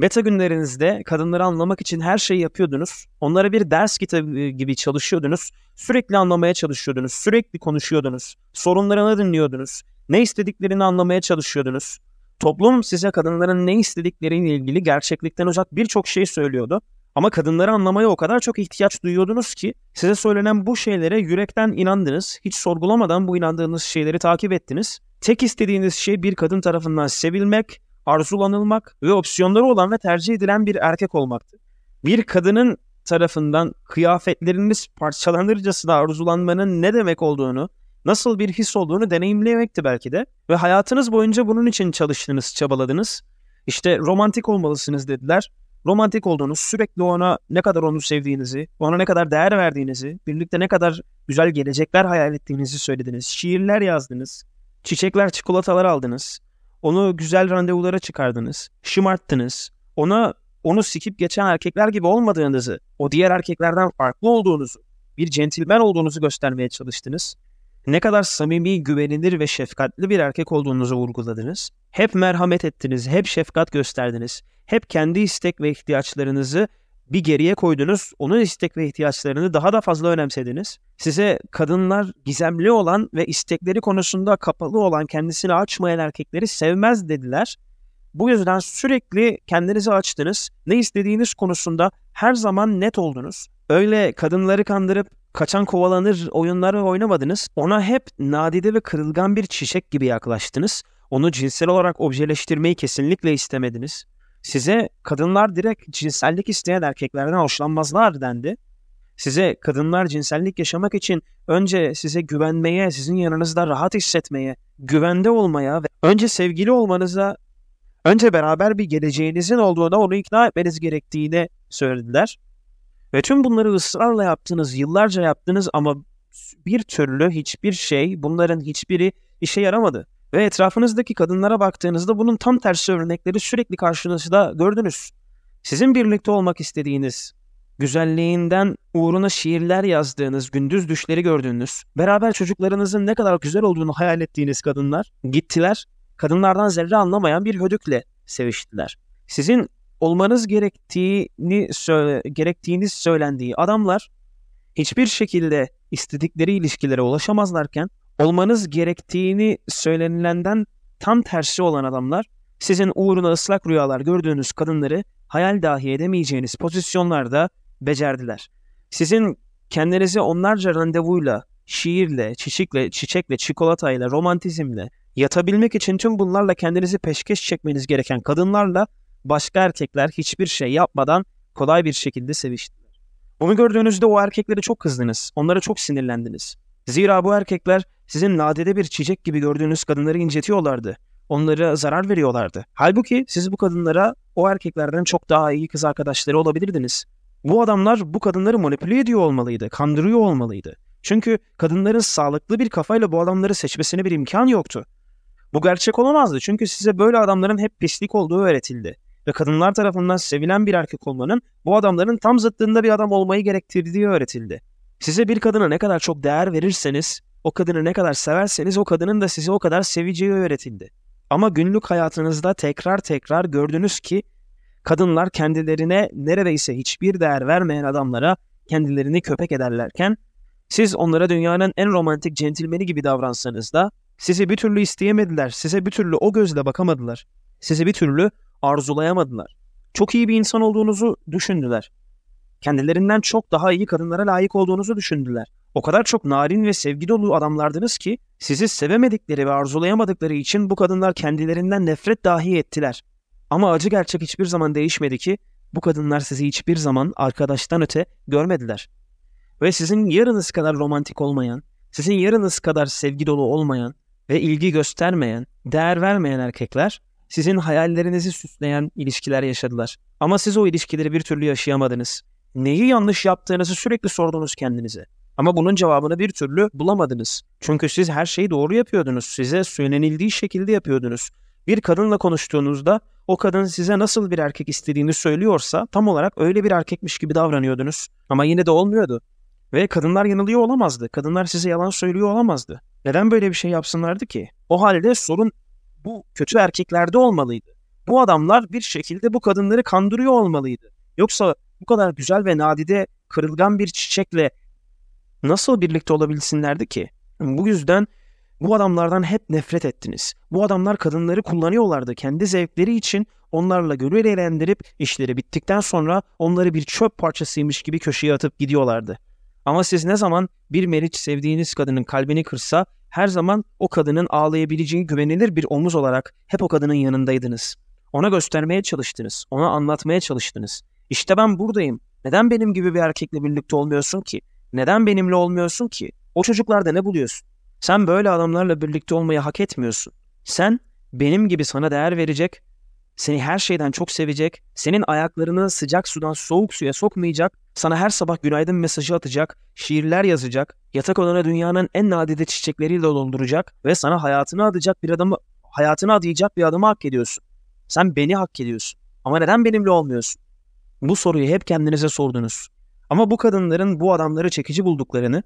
Beta günlerinizde kadınları anlamak için her şeyi yapıyordunuz. Onlara bir ders kitabı e, gibi çalışıyordunuz. Sürekli anlamaya çalışıyordunuz. Sürekli konuşuyordunuz. Sorunlarını dinliyordunuz. Ne istediklerini anlamaya çalışıyordunuz. Toplum size kadınların ne istedikleriyle ilgili gerçeklikten uzak birçok şey söylüyordu. Ama kadınları anlamaya o kadar çok ihtiyaç duyuyordunuz ki size söylenen bu şeylere yürekten inandınız. Hiç sorgulamadan bu inandığınız şeyleri takip ettiniz. Tek istediğiniz şey bir kadın tarafından sevilmek arzulanılmak ve opsiyonları olan ve tercih edilen bir erkek olmaktı. Bir kadının tarafından kıyafetleriniz parçalanırcasına arzulanmanın ne demek olduğunu, nasıl bir his olduğunu deneyimlemekti belki de. Ve hayatınız boyunca bunun için çalıştınız, çabaladınız. İşte romantik olmalısınız dediler. Romantik olduğunuz, sürekli ona ne kadar onu sevdiğinizi, ona ne kadar değer verdiğinizi, birlikte ne kadar güzel gelecekler hayal ettiğinizi söylediniz. Şiirler yazdınız, çiçekler, çikolatalar aldınız. Onu güzel randevulara çıkardınız. Şımarttınız. Ona onu sikip geçen erkekler gibi olmadığınızı, o diğer erkeklerden farklı olduğunuzu, bir centilmen olduğunuzu göstermeye çalıştınız. Ne kadar samimi, güvenilir ve şefkatli bir erkek olduğunuzu vurguladınız. Hep merhamet ettiniz, hep şefkat gösterdiniz. Hep kendi istek ve ihtiyaçlarınızı bir geriye koydunuz. Onun istek ve ihtiyaçlarını daha da fazla önemsediniz. Size kadınlar gizemli olan ve istekleri konusunda kapalı olan kendisini açmayan erkekleri sevmez dediler. Bu yüzden sürekli kendinizi açtınız. Ne istediğiniz konusunda her zaman net oldunuz. Öyle kadınları kandırıp kaçan kovalanır oyunları oynamadınız. Ona hep nadide ve kırılgan bir çiçek gibi yaklaştınız. Onu cinsel olarak objeleştirmeyi kesinlikle istemediniz. Size kadınlar direkt cinsellik isteyen erkeklerden hoşlanmazlar dendi. Size kadınlar cinsellik yaşamak için önce size güvenmeye, sizin yanınızda rahat hissetmeye, güvende olmaya ve önce sevgili olmanıza, önce beraber bir geleceğinizin olduğuna onu ikna etmeniz gerektiğini söylediler. Ve tüm bunları ısrarla yaptınız, yıllarca yaptınız ama bir türlü hiçbir şey, bunların hiçbiri işe yaramadı. Ve etrafınızdaki kadınlara baktığınızda bunun tam tersi örnekleri sürekli karşınızda gördünüz. Sizin birlikte olmak istediğiniz, güzelliğinden uğruna şiirler yazdığınız, gündüz düşleri gördüğünüz, beraber çocuklarınızın ne kadar güzel olduğunu hayal ettiğiniz kadınlar gittiler. Kadınlardan zerre anlamayan bir hödükle seviştiler. Sizin olmanız gerektiğini söyle, gerektiğiniz söylendiği adamlar hiçbir şekilde istedikleri ilişkilere ulaşamazlarken olmanız gerektiğini söylenilenden tam tersi olan adamlar sizin uğruna ıslak rüyalar gördüğünüz kadınları hayal dahi edemeyeceğiniz pozisyonlarda becerdiler. Sizin kendinizi onlarca randevuyla, şiirle, çiçekle, çiçekle, çikolatayla, romantizmle, yatabilmek için tüm bunlarla kendinizi peşkeş çekmeniz gereken kadınlarla başka erkekler hiçbir şey yapmadan kolay bir şekilde seviştiler. Bunu gördüğünüzde o erkekleri çok kızdınız, onlara çok sinirlendiniz. Zira bu erkekler sizin nadide bir çiçek gibi gördüğünüz kadınları incetiyorlardı. Onlara zarar veriyorlardı. Halbuki siz bu kadınlara o erkeklerden çok daha iyi kız arkadaşları olabilirdiniz. Bu adamlar bu kadınları manipüle ediyor olmalıydı, kandırıyor olmalıydı. Çünkü kadınların sağlıklı bir kafayla bu adamları seçmesine bir imkan yoktu. Bu gerçek olamazdı çünkü size böyle adamların hep pislik olduğu öğretildi. Ve kadınlar tarafından sevilen bir erkek olmanın bu adamların tam zıttında bir adam olmayı gerektirdiği öğretildi. Size bir kadına ne kadar çok değer verirseniz o kadını ne kadar severseniz o kadının da sizi o kadar seveceği öğretildi. Ama günlük hayatınızda tekrar tekrar gördünüz ki kadınlar kendilerine neredeyse hiçbir değer vermeyen adamlara kendilerini köpek ederlerken siz onlara dünyanın en romantik centilmeni gibi davransanız da sizi bir türlü isteyemediler, size bir türlü o gözle bakamadılar, sizi bir türlü arzulayamadılar. Çok iyi bir insan olduğunuzu düşündüler. Kendilerinden çok daha iyi kadınlara layık olduğunuzu düşündüler. O kadar çok narin ve sevgi dolu adamlardınız ki sizi sevemedikleri ve arzulayamadıkları için bu kadınlar kendilerinden nefret dahi ettiler. Ama acı gerçek hiçbir zaman değişmedi ki bu kadınlar sizi hiçbir zaman arkadaştan öte görmediler. Ve sizin yarınız kadar romantik olmayan, sizin yarınız kadar sevgi dolu olmayan ve ilgi göstermeyen, değer vermeyen erkekler sizin hayallerinizi süsleyen ilişkiler yaşadılar. Ama siz o ilişkileri bir türlü yaşayamadınız. Neyi yanlış yaptığınızı sürekli sordunuz kendinize. Ama bunun cevabını bir türlü bulamadınız. Çünkü siz her şeyi doğru yapıyordunuz. Size söylenildiği şekilde yapıyordunuz. Bir kadınla konuştuğunuzda o kadın size nasıl bir erkek istediğini söylüyorsa tam olarak öyle bir erkekmiş gibi davranıyordunuz. Ama yine de olmuyordu. Ve kadınlar yanılıyor olamazdı. Kadınlar size yalan söylüyor olamazdı. Neden böyle bir şey yapsınlardı ki? O halde sorun bu kötü erkeklerde olmalıydı. Bu adamlar bir şekilde bu kadınları kandırıyor olmalıydı. Yoksa bu kadar güzel ve nadide kırılgan bir çiçekle nasıl birlikte olabilsinlerdi ki? Bu yüzden bu adamlardan hep nefret ettiniz. Bu adamlar kadınları kullanıyorlardı kendi zevkleri için onlarla gönül eğlendirip işleri bittikten sonra onları bir çöp parçasıymış gibi köşeye atıp gidiyorlardı. Ama siz ne zaman bir meriç sevdiğiniz kadının kalbini kırsa her zaman o kadının ağlayabileceği güvenilir bir omuz olarak hep o kadının yanındaydınız. Ona göstermeye çalıştınız, ona anlatmaya çalıştınız. İşte ben buradayım. Neden benim gibi bir erkekle birlikte olmuyorsun ki? Neden benimle olmuyorsun ki? O çocuklarda ne buluyorsun? Sen böyle adamlarla birlikte olmayı hak etmiyorsun. Sen benim gibi sana değer verecek, seni her şeyden çok sevecek, senin ayaklarını sıcak sudan soğuk suya sokmayacak, sana her sabah günaydın mesajı atacak, şiirler yazacak, yatak odana dünyanın en nadide çiçekleriyle dolduracak ve sana hayatını adayacak bir adamı hayatını adayacak bir adamı hak ediyorsun. Sen beni hak ediyorsun. Ama neden benimle olmuyorsun? Bu soruyu hep kendinize sordunuz. Ama bu kadınların bu adamları çekici bulduklarını,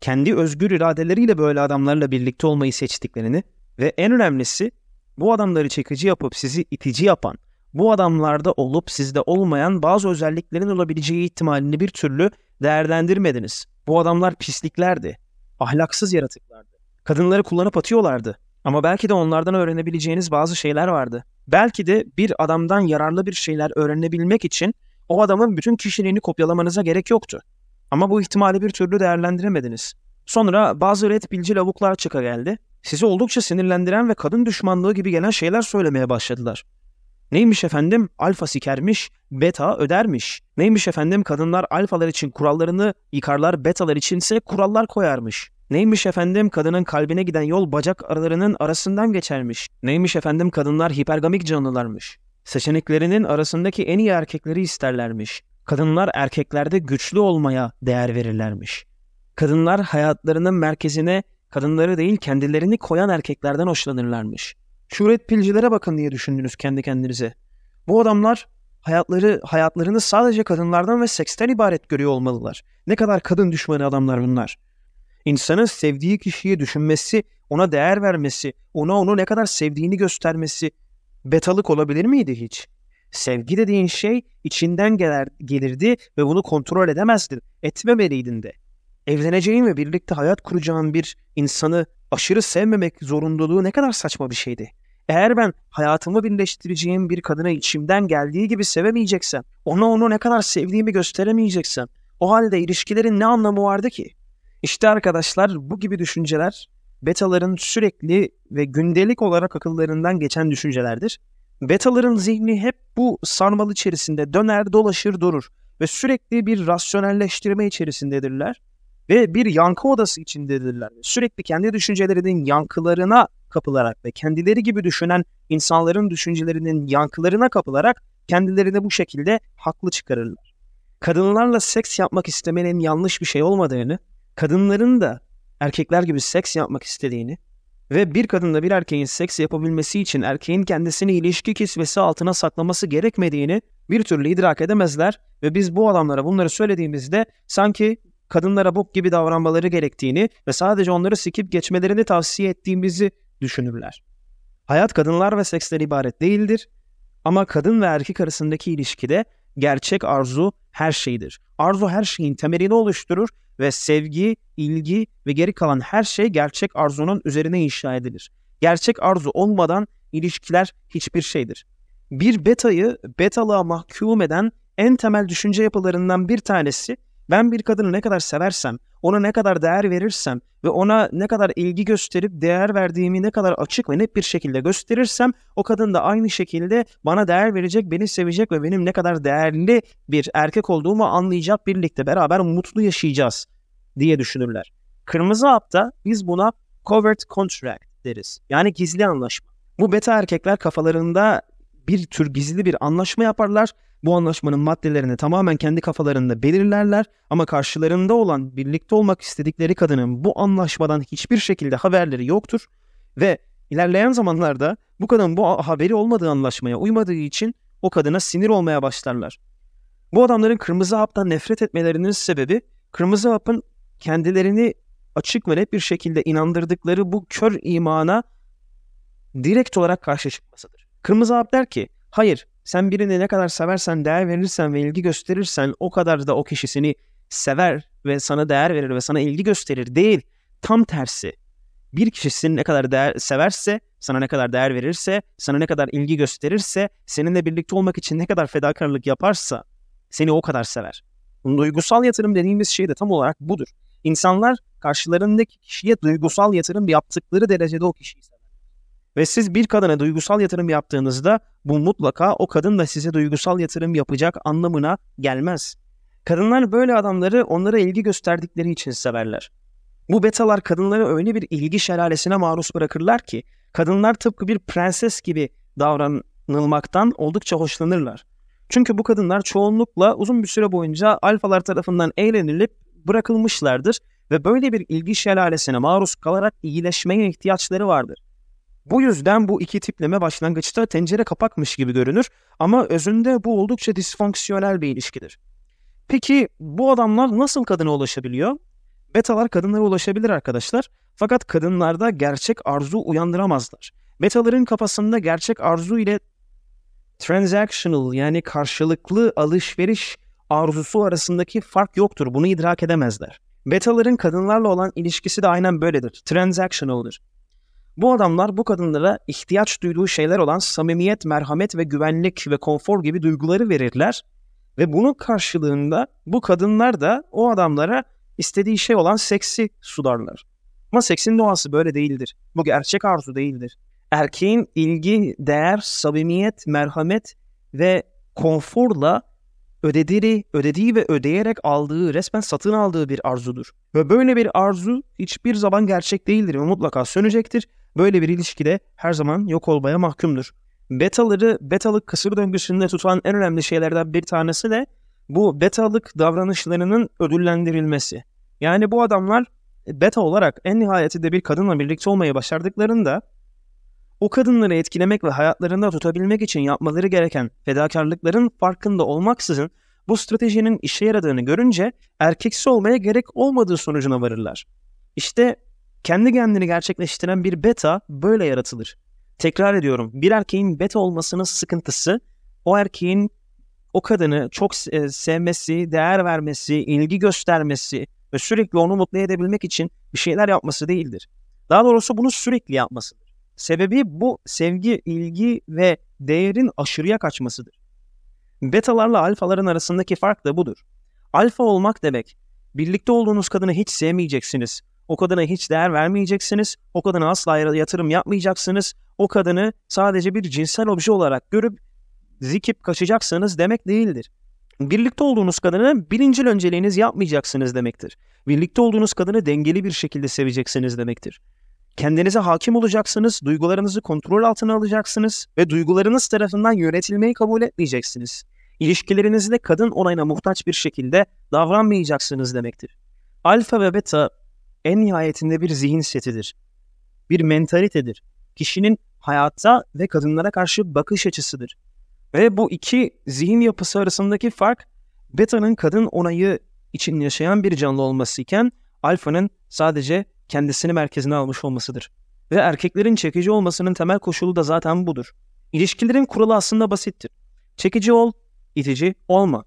kendi özgür iradeleriyle böyle adamlarla birlikte olmayı seçtiklerini ve en önemlisi bu adamları çekici yapıp sizi itici yapan, bu adamlarda olup sizde olmayan bazı özelliklerin olabileceği ihtimalini bir türlü değerlendirmediniz. Bu adamlar pisliklerdi, ahlaksız yaratıklardı. Kadınları kullanıp atıyorlardı. Ama belki de onlardan öğrenebileceğiniz bazı şeyler vardı. Belki de bir adamdan yararlı bir şeyler öğrenebilmek için o adamın bütün kişiliğini kopyalamanıza gerek yoktu. Ama bu ihtimali bir türlü değerlendiremediniz. Sonra bazı red pilci lavuklar çıka geldi. Sizi oldukça sinirlendiren ve kadın düşmanlığı gibi gelen şeyler söylemeye başladılar. Neymiş efendim alfa sikermiş, beta ödermiş. Neymiş efendim kadınlar alfalar için kurallarını yıkarlar, betalar içinse kurallar koyarmış. Neymiş efendim kadının kalbine giden yol bacak aralarının arasından geçermiş. Neymiş efendim kadınlar hipergamik canlılarmış. Seçeneklerinin arasındaki en iyi erkekleri isterlermiş. Kadınlar erkeklerde güçlü olmaya değer verirlermiş. Kadınlar hayatlarının merkezine kadınları değil kendilerini koyan erkeklerden hoşlanırlarmış. Şuret pilcilere bakın diye düşündünüz kendi kendinize. Bu adamlar hayatları hayatlarını sadece kadınlardan ve seksten ibaret görüyor olmalılar. Ne kadar kadın düşmanı adamlar bunlar. İnsanın sevdiği kişiyi düşünmesi, ona değer vermesi, ona onu ne kadar sevdiğini göstermesi, betalık olabilir miydi hiç? Sevgi dediğin şey içinden gelir, gelirdi ve bunu kontrol edemezdin. Etmemeliydin de. Evleneceğin ve birlikte hayat kuracağın bir insanı aşırı sevmemek zorunluluğu ne kadar saçma bir şeydi. Eğer ben hayatımı birleştireceğim bir kadına içimden geldiği gibi sevemeyeceksem, ona onu ne kadar sevdiğimi gösteremeyeceksem, o halde ilişkilerin ne anlamı vardı ki? İşte arkadaşlar bu gibi düşünceler betaların sürekli ve gündelik olarak akıllarından geçen düşüncelerdir. Betaların zihni hep bu sarmal içerisinde döner dolaşır durur ve sürekli bir rasyonelleştirme içerisindedirler ve bir yankı odası içindedirler. Sürekli kendi düşüncelerinin yankılarına kapılarak ve kendileri gibi düşünen insanların düşüncelerinin yankılarına kapılarak kendilerini bu şekilde haklı çıkarırlar. Kadınlarla seks yapmak istemenin yanlış bir şey olmadığını, kadınların da erkekler gibi seks yapmak istediğini ve bir kadında bir erkeğin seks yapabilmesi için erkeğin kendisini ilişki kisvesi altına saklaması gerekmediğini bir türlü idrak edemezler ve biz bu adamlara bunları söylediğimizde sanki kadınlara bok gibi davranmaları gerektiğini ve sadece onları sikip geçmelerini tavsiye ettiğimizi düşünürler. Hayat kadınlar ve seksten ibaret değildir ama kadın ve erkek arasındaki ilişkide gerçek arzu her şeydir. Arzu her şeyin temelini oluşturur ve sevgi, ilgi ve geri kalan her şey gerçek arzunun üzerine inşa edilir. Gerçek arzu olmadan ilişkiler hiçbir şeydir. Bir betayı betalığa mahkum eden en temel düşünce yapılarından bir tanesi ben bir kadını ne kadar seversem, ona ne kadar değer verirsem ve ona ne kadar ilgi gösterip değer verdiğimi ne kadar açık ve net bir şekilde gösterirsem o kadın da aynı şekilde bana değer verecek, beni sevecek ve benim ne kadar değerli bir erkek olduğumu anlayacak birlikte beraber mutlu yaşayacağız diye düşünürler. Kırmızı hapta biz buna covert contract deriz. Yani gizli anlaşma. Bu beta erkekler kafalarında bir tür gizli bir anlaşma yaparlar bu anlaşmanın maddelerini tamamen kendi kafalarında belirlerler ama karşılarında olan birlikte olmak istedikleri kadının bu anlaşmadan hiçbir şekilde haberleri yoktur ve ilerleyen zamanlarda bu kadın bu haberi olmadığı anlaşmaya uymadığı için o kadına sinir olmaya başlarlar. Bu adamların kırmızı haptan nefret etmelerinin sebebi kırmızı hapın kendilerini açık ve net bir şekilde inandırdıkları bu kör imana direkt olarak karşı çıkmasıdır. Kırmızı hap der ki Hayır, sen birini ne kadar seversen, değer verirsen ve ilgi gösterirsen o kadar da o kişi seni sever ve sana değer verir ve sana ilgi gösterir değil. Tam tersi. Bir kişi seni ne kadar değer, severse, sana ne kadar değer verirse, sana ne kadar ilgi gösterirse, seninle birlikte olmak için ne kadar fedakarlık yaparsa seni o kadar sever. Duygusal yatırım dediğimiz şey de tam olarak budur. İnsanlar karşılarındaki kişiye duygusal yatırım yaptıkları derecede o kişiyi sever. Ve siz bir kadına duygusal yatırım yaptığınızda bu mutlaka o kadın da size duygusal yatırım yapacak anlamına gelmez. Kadınlar böyle adamları onlara ilgi gösterdikleri için severler. Bu betalar kadınları öyle bir ilgi şelalesine maruz bırakırlar ki kadınlar tıpkı bir prenses gibi davranılmaktan oldukça hoşlanırlar. Çünkü bu kadınlar çoğunlukla uzun bir süre boyunca alfalar tarafından eğlenilip bırakılmışlardır ve böyle bir ilgi şelalesine maruz kalarak iyileşmeye ihtiyaçları vardır. Bu yüzden bu iki tipleme başlangıçta tencere kapakmış gibi görünür ama özünde bu oldukça disfonksiyonel bir ilişkidir. Peki bu adamlar nasıl kadına ulaşabiliyor? Betalar kadınlara ulaşabilir arkadaşlar. Fakat kadınlarda gerçek arzu uyandıramazlar. Betaların kafasında gerçek arzu ile transactional yani karşılıklı alışveriş arzusu arasındaki fark yoktur. Bunu idrak edemezler. Betaların kadınlarla olan ilişkisi de aynen böyledir. Transactional'dır. Bu adamlar bu kadınlara ihtiyaç duyduğu şeyler olan samimiyet, merhamet ve güvenlik ve konfor gibi duyguları verirler. Ve bunun karşılığında bu kadınlar da o adamlara istediği şey olan seksi sudarlar. Ama seksin doğası böyle değildir. Bu gerçek arzu değildir. Erkeğin ilgi, değer, samimiyet, merhamet ve konforla ödediği, ödediği ve ödeyerek aldığı, resmen satın aldığı bir arzudur. Ve böyle bir arzu hiçbir zaman gerçek değildir ve mutlaka sönecektir böyle bir ilişkide her zaman yok olmaya mahkumdur. Betaları betalık kısır döngüsünde tutan en önemli şeylerden bir tanesi de bu betalık davranışlarının ödüllendirilmesi. Yani bu adamlar beta olarak en nihayetinde bir kadınla birlikte olmayı başardıklarında o kadınları etkilemek ve hayatlarında tutabilmek için yapmaları gereken fedakarlıkların farkında olmaksızın bu stratejinin işe yaradığını görünce erkeksi olmaya gerek olmadığı sonucuna varırlar. İşte kendi kendini gerçekleştiren bir beta böyle yaratılır. Tekrar ediyorum. Bir erkeğin beta olmasının sıkıntısı o erkeğin o kadını çok e, sevmesi, değer vermesi, ilgi göstermesi ve sürekli onu mutlu edebilmek için bir şeyler yapması değildir. Daha doğrusu bunu sürekli yapmasıdır. Sebebi bu sevgi, ilgi ve değerin aşırıya kaçmasıdır. Betalarla alfaların arasındaki fark da budur. Alfa olmak demek birlikte olduğunuz kadını hiç sevmeyeceksiniz. O kadına hiç değer vermeyeceksiniz. O kadına asla yatırım yapmayacaksınız. O kadını sadece bir cinsel obje olarak görüp zikip kaçacaksınız demek değildir. Birlikte olduğunuz kadını birinci önceliğiniz yapmayacaksınız demektir. Birlikte olduğunuz kadını dengeli bir şekilde seveceksiniz demektir. Kendinize hakim olacaksınız, duygularınızı kontrol altına alacaksınız ve duygularınız tarafından yönetilmeyi kabul etmeyeceksiniz. İlişkilerinizde kadın onayına muhtaç bir şekilde davranmayacaksınız demektir. Alfa ve beta en nihayetinde bir zihin setidir. Bir mentalitedir. Kişinin hayata ve kadınlara karşı bakış açısıdır. Ve bu iki zihin yapısı arasındaki fark beta'nın kadın onayı için yaşayan bir canlı olması iken alfa'nın sadece kendisini merkezine almış olmasıdır. Ve erkeklerin çekici olmasının temel koşulu da zaten budur. İlişkilerin kuralı aslında basittir. Çekici ol, itici olma.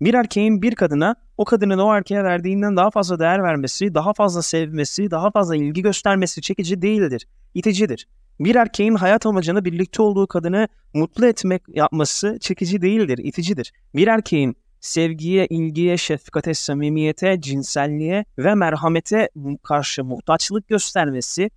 Bir erkeğin bir kadına o kadının o erkeğe verdiğinden daha fazla değer vermesi, daha fazla sevmesi, daha fazla ilgi göstermesi çekici değildir, iticidir. Bir erkeğin hayat amacını birlikte olduğu kadını mutlu etmek yapması çekici değildir, iticidir. Bir erkeğin sevgiye, ilgiye, şefkate, samimiyete, cinselliğe ve merhamete karşı muhtaçlık göstermesi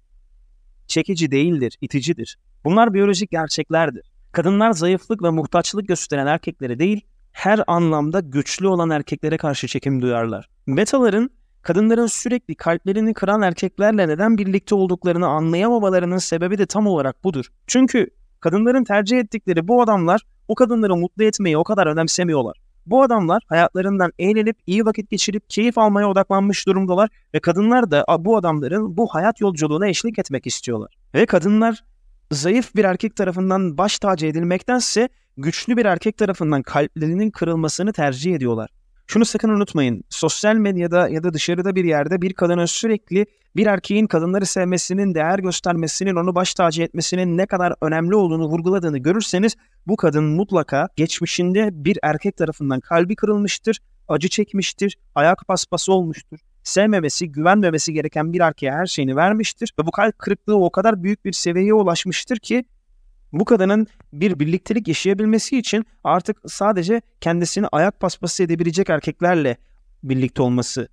çekici değildir, iticidir. Bunlar biyolojik gerçeklerdir. Kadınlar zayıflık ve muhtaçlık gösteren erkekleri değil, her anlamda güçlü olan erkeklere karşı çekim duyarlar. Betaların kadınların sürekli kalplerini kıran erkeklerle neden birlikte olduklarını anlayamamalarının sebebi de tam olarak budur. Çünkü kadınların tercih ettikleri bu adamlar o kadınları mutlu etmeyi o kadar önemsemiyorlar. Bu adamlar hayatlarından eğlenip iyi vakit geçirip keyif almaya odaklanmış durumdalar ve kadınlar da bu adamların bu hayat yolculuğuna eşlik etmek istiyorlar. Ve kadınlar zayıf bir erkek tarafından baş tacı edilmektense güçlü bir erkek tarafından kalplerinin kırılmasını tercih ediyorlar. Şunu sakın unutmayın. Sosyal medyada ya da dışarıda bir yerde bir kadının sürekli bir erkeğin kadınları sevmesinin, değer göstermesinin, onu baş tacı etmesinin ne kadar önemli olduğunu vurguladığını görürseniz bu kadın mutlaka geçmişinde bir erkek tarafından kalbi kırılmıştır, acı çekmiştir, ayak paspası olmuştur sevmemesi, güvenmemesi gereken bir erkeğe her şeyini vermiştir. Ve bu kalp kırıklığı o kadar büyük bir seviyeye ulaşmıştır ki bu kadının bir birliktelik yaşayabilmesi için artık sadece kendisini ayak paspası edebilecek erkeklerle birlikte olması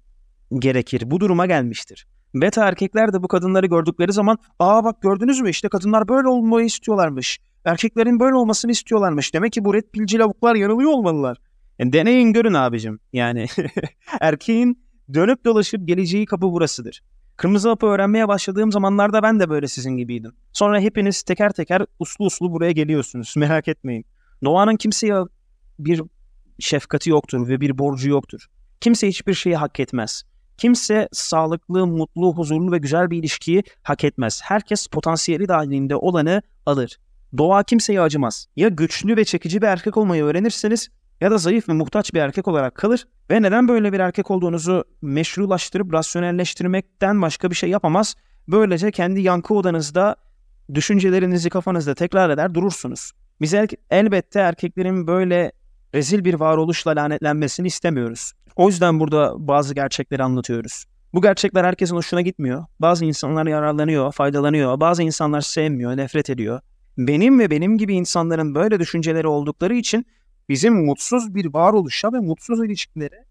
gerekir. Bu duruma gelmiştir. Beta erkekler de bu kadınları gördükleri zaman aa bak gördünüz mü işte kadınlar böyle olmayı istiyorlarmış. Erkeklerin böyle olmasını istiyorlarmış. Demek ki bu red pilci lavuklar yanılıyor olmalılar. E, deneyin görün abicim. Yani erkeğin Dönüp dolaşıp geleceği kapı burasıdır. Kırmızı Map'ı öğrenmeye başladığım zamanlarda ben de böyle sizin gibiydim. Sonra hepiniz teker teker uslu uslu buraya geliyorsunuz. Merak etmeyin. Doğanın kimseye bir şefkati yoktur ve bir borcu yoktur. Kimse hiçbir şeyi hak etmez. Kimse sağlıklı, mutlu, huzurlu ve güzel bir ilişkiyi hak etmez. Herkes potansiyeli dahilinde olanı alır. Doğa kimseye acımaz. Ya güçlü ve çekici bir erkek olmayı öğrenirseniz ya da zayıf ve muhtaç bir erkek olarak kalır ve neden böyle bir erkek olduğunuzu meşrulaştırıp rasyonelleştirmekten başka bir şey yapamaz. Böylece kendi yankı odanızda düşüncelerinizi kafanızda tekrar eder durursunuz. Biz elbette erkeklerin böyle rezil bir varoluşla lanetlenmesini istemiyoruz. O yüzden burada bazı gerçekleri anlatıyoruz. Bu gerçekler herkesin hoşuna gitmiyor. Bazı insanlar yararlanıyor, faydalanıyor. Bazı insanlar sevmiyor, nefret ediyor. Benim ve benim gibi insanların böyle düşünceleri oldukları için bizim mutsuz bir varoluşa ve mutsuz ilişkilere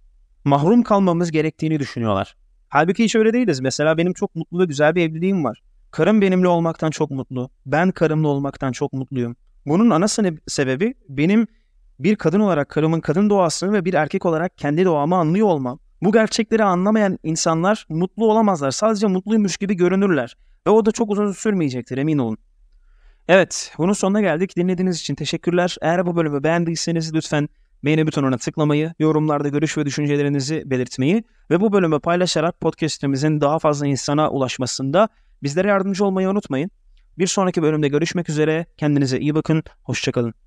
mahrum kalmamız gerektiğini düşünüyorlar. Halbuki hiç öyle değiliz. Mesela benim çok mutlu ve güzel bir evliliğim var. Karım benimle olmaktan çok mutlu. Ben karımla olmaktan çok mutluyum. Bunun ana sebebi benim bir kadın olarak karımın kadın doğasını ve bir erkek olarak kendi doğamı anlıyor olmam. Bu gerçekleri anlamayan insanlar mutlu olamazlar. Sadece mutluymuş gibi görünürler. Ve o da çok uzun sürmeyecektir emin olun. Evet, bunun sonuna geldik. Dinlediğiniz için teşekkürler. Eğer bu bölümü beğendiyseniz lütfen beğeni butonuna tıklamayı, yorumlarda görüş ve düşüncelerinizi belirtmeyi ve bu bölümü paylaşarak podcast'imizin daha fazla insana ulaşmasında bizlere yardımcı olmayı unutmayın. Bir sonraki bölümde görüşmek üzere. Kendinize iyi bakın. Hoşçakalın.